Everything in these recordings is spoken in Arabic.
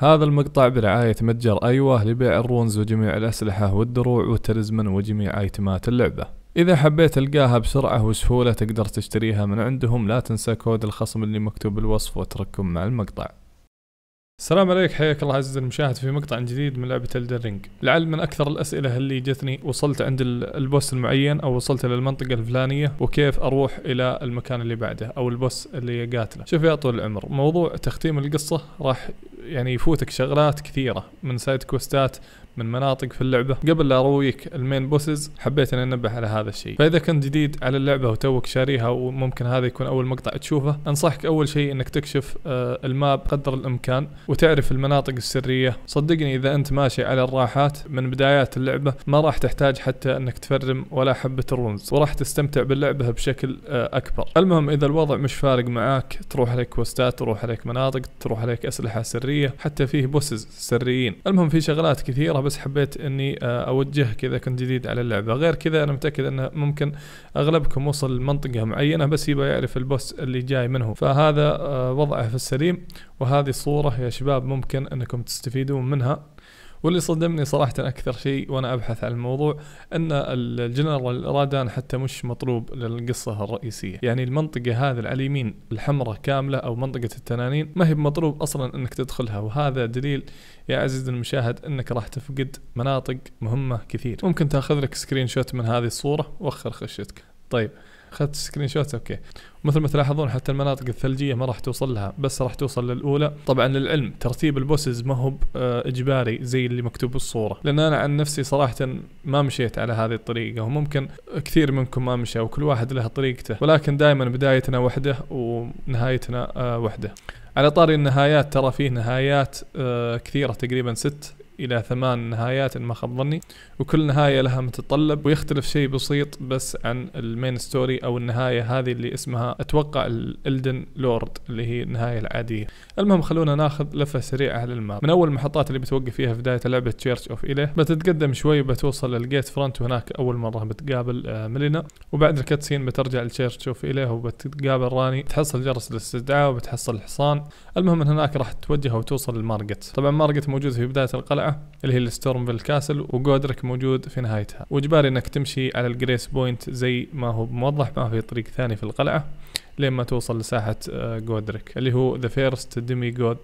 هذا المقطع برعاية متجر أيوه لبيع الرونز وجميع الأسلحة والدروع والتلزمن وجميع أيتمات اللعبة إذا حبيت تلقاها بسرعة وسهولة تقدر تشتريها من عندهم لا تنسى كود الخصم اللي مكتوب بالوصف واترككم مع المقطع السلام عليك حياك الله عزيزي المشاهد في مقطع جديد من لعبة الدرينج لعل من أكثر الأسئلة اللي جتني وصلت عند البوس المعين أو وصلت للمنطقة الفلانية وكيف أروح إلى المكان اللي بعده أو البوس اللي قاتله شوف يا طول العمر موضوع تختيم القصة راح يعني يفوتك شغلات كثيره من سايد كوستات من مناطق في اللعبه قبل لا ارويك المين بوسز حبيت ان انبه على هذا الشيء فاذا كنت جديد على اللعبه وتوك شاريها وممكن هذا يكون اول مقطع تشوفه انصحك اول شيء انك تكشف آه، الماب قدر الامكان وتعرف المناطق السريه صدقني اذا انت ماشي على الراحات من بدايات اللعبه ما راح تحتاج حتى انك تفرم ولا حبه الرمز وراح تستمتع باللعبه بشكل آه، اكبر المهم اذا الوضع مش فارق معاك تروح عليك كوستات تروح عليك مناطق تروح عليك اسلحه سريه سرية حتى فيه بوسز سريين المهم في شغلات كثيره بس حبيت اني آه، اوجهك اذا كنت جديد على اللعبه غير كذا انا متاكد انه ممكن اغلبكم وصل لمنطقه معينه بس يبغى يعرف البوس اللي جاي منه فهذا آه، وضعه في السليم وهذه الصوره يا شباب ممكن انكم تستفيدون منها واللي صدمني صراحة أكثر شيء وأنا أبحث عن الموضوع أن الجنرال رادان حتى مش مطلوب للقصة الرئيسية يعني المنطقة هذا على اليمين الحمراء كاملة أو منطقة التنانين ما هي مطلوب أصلا أنك تدخلها وهذا دليل يا عزيزي المشاهد أنك راح تفقد مناطق مهمة كثير ممكن تاخذ لك سكرين شوت من هذه الصورة وأخر خشيتك طيب اخذت سكرين شوت اوكي مثل ما تلاحظون حتى المناطق الثلجيه ما راح توصل لها بس راح توصل للاولى طبعا للعلم ترتيب البوسز ما هو آه، اجباري زي اللي مكتوب بالصوره لان انا عن نفسي صراحه ما مشيت على هذه الطريقه وممكن كثير منكم ما مشى وكل واحد له طريقته ولكن دائما بدايتنا وحده ونهايتنا آه، وحده على طاري النهايات ترى فيه نهايات آه، كثيرة تقريبا ست إلى ثمان نهايات إن ما خاب ظني وكل نهاية لها متطلب ويختلف شيء بسيط بس عن المين ستوري أو النهاية هذه اللي اسمها أتوقع الإلدن لورد اللي هي النهاية العادية المهم خلونا ناخذ لفة سريعة على الماب من أول المحطات اللي بتوقف فيها في بداية لعبة تشيرش أوف إله بتتقدم شوي بتوصل للجيت فرونت وهناك أول مرة بتقابل آه، ملينا وبعد الكاتسين بترجع لتشيرش أوف إله وبتقابل راني تحصل جرس الاستدعاء وبتحصل الحصان المهم من هناك راح تتوجه وتوصل للماركت طبعا ماركت موجود في بداية القلعة القلعة اللي هي الستورمفيل كاسل وجودريك موجود في نهايتها واجباري انك تمشي على الجريس بوينت زي ما هو موضح ما في طريق ثاني في القلعة لما توصل لساحة جودريك آه، اللي هو ذا فيرست ديمي جود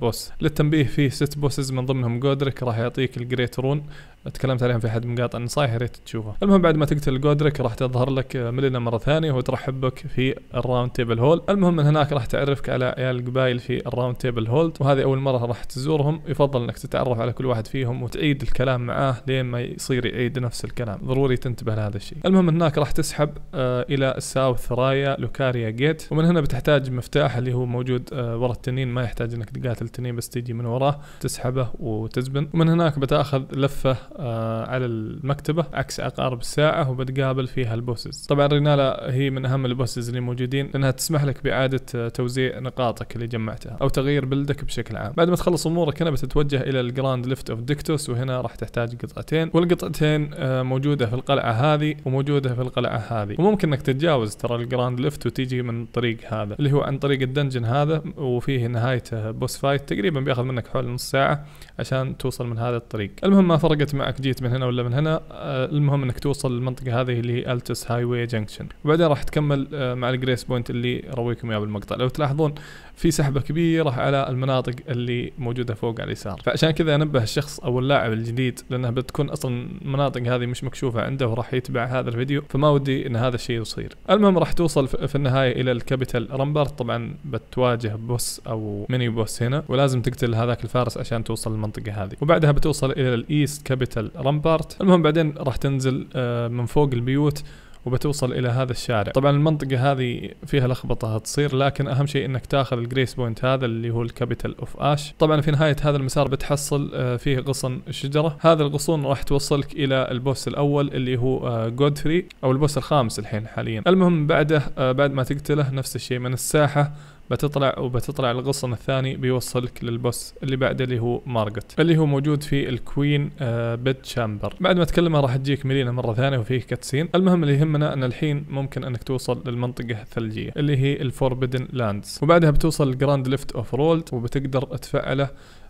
بوس للتنبيه فيه ست بوسز من ضمنهم جودريك راح يعطيك الجريت رون تكلمت عليهم في احد مقاطع النصائح يا ريت تشوفها. المهم بعد ما تقتل جودريك راح تظهر لك ميلينا مره ثانيه وترحب بك في الراوند تيبل هول، المهم من هناك راح تعرفك على عيال القبايل في الراوند تيبل هول وهذه اول مره راح تزورهم، يفضل انك تتعرف على كل واحد فيهم وتعيد الكلام معاه لين ما يصير يعيد نفس الكلام، ضروري تنتبه لهذا الشيء. المهم هناك راح تسحب آه الى الساوث رايا لوكاريا جيت ومن هنا بتحتاج مفتاح اللي هو موجود آه ورا التنين ما يحتاج انك تقاتل التنين بس تيجي من وراه تسحبه وتزبن ومن هناك بتاخذ لفه آه، على المكتبه عكس عقارب الساعه وبتقابل فيها البوسز طبعا رينالا هي من اهم البوسز اللي موجودين لانها تسمح لك باعاده توزيع نقاطك اللي جمعتها او تغيير بلدك بشكل عام بعد ما تخلص امورك هنا بتتوجه الى الجراند ليفت اوف ديكتوس وهنا راح تحتاج قطعتين والقطعتين آه، موجوده في القلعه هذه وموجوده في القلعه هذه وممكن انك تتجاوز ترى الجراند ليفت وتيجي من طريق هذا اللي هو عن طريق الدنجن هذا وفيه نهايته بوس فايت تقريبا بياخذ منك حوالي نص ساعه عشان توصل من هذا الطريق المهم ما فرقت مع معك جيت من هنا ولا من هنا آه، المهم انك توصل للمنطقه هذه اللي هي التس هاي واي جنكشن وبعدين راح تكمل آه، مع الجريس بوينت اللي رويكم اياه بالمقطع لو تلاحظون في سحبه كبيره على المناطق اللي موجوده فوق على اليسار فعشان كذا انبه الشخص او اللاعب الجديد لانها بتكون اصلا المناطق هذه مش مكشوفه عنده وراح يتبع هذا الفيديو فما ودي ان هذا الشيء يصير المهم راح توصل في النهايه الى الكابيتال رامبارت طبعا بتواجه بوس او ميني بوس هنا ولازم تقتل هذاك الفارس عشان توصل للمنطقه هذه وبعدها بتوصل الى الايست كابيتال ميتال رامبارت المهم بعدين راح تنزل آه، من فوق البيوت وبتوصل الى هذا الشارع طبعا المنطقه هذه فيها لخبطه تصير لكن اهم شيء انك تاخذ الجريس بوينت هذا اللي هو الكابيتال اوف اش طبعا في نهايه هذا المسار بتحصل آه، فيه غصن شجره هذا الغصون راح توصلك الى البوس الاول اللي هو جودفري آه، او البوس الخامس الحين حاليا المهم بعده بعد ما تقتله نفس الشيء من الساحه بتطلع وبتطلع الغصن الثاني بيوصلك للبوس اللي بعده اللي هو مارجت اللي هو موجود في الكوين آه، بيت شامبر بعد ما تكلمها راح تجيك ميلينا مره ثانيه وفيه كاتسين المهم اللي يهمنا ان الحين ممكن انك توصل للمنطقه الثلجيه اللي هي الفوربدن لاندز وبعدها بتوصل الجراند ليفت اوف رولد وبتقدر تفعله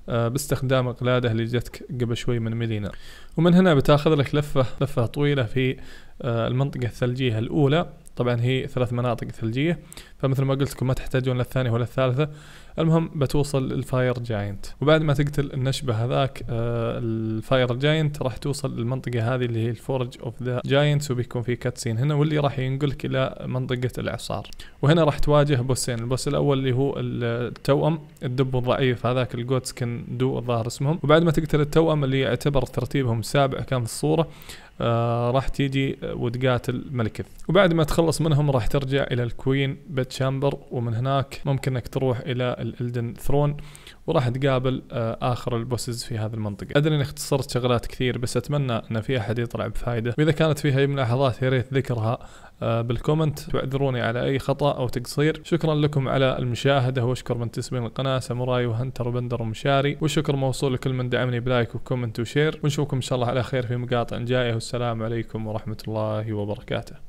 آه، باستخدام القلاده اللي جتك قبل شوي من ميلينا ومن هنا بتاخذ لك لفه لفه طويله في آه، المنطقه الثلجيه الاولى طبعا هي ثلاث مناطق ثلجيه فمثل ما قلت لكم ما تحتاجون للثانيه ولا الثالثه المهم بتوصل الفاير جاينت وبعد ما تقتل النشبه هذاك آه، الفاير جاينت راح توصل المنطقه هذه اللي هي الفورج اوف ذا جاينتس وبيكون في كاتسين هنا واللي راح ينقلك الى منطقه الاعصار وهنا راح تواجه بوسين البوس الاول اللي هو التوأم الدب الضعيف هذاك الجوتسكن دو الظاهر اسمهم وبعد ما تقتل التوأم اللي يعتبر ترتيبهم سابع كان في الصوره آه، راح تيجي وتقاتل ملكث وبعد ما تخلص منهم راح ترجع الى الكوين بيت شامبر ومن هناك ممكن انك تروح الى الالدن ثرون وراح تقابل آه، اخر البوسز في هذه المنطقه ادري اني اختصرت شغلات كثير بس اتمنى ان في احد يطلع بفائده واذا كانت فيها اي ملاحظات يا ريت ذكرها آه، بالكومنت تعذروني على اي خطا او تقصير شكرا لكم على المشاهده واشكر من تسمين القناه ساموراي وهنتر وبندر ومشاري والشكر موصول لكل من دعمني بلايك وكومنت وشير ونشوفكم ان شاء الله على خير في مقاطع جايه والسلام عليكم ورحمه الله وبركاته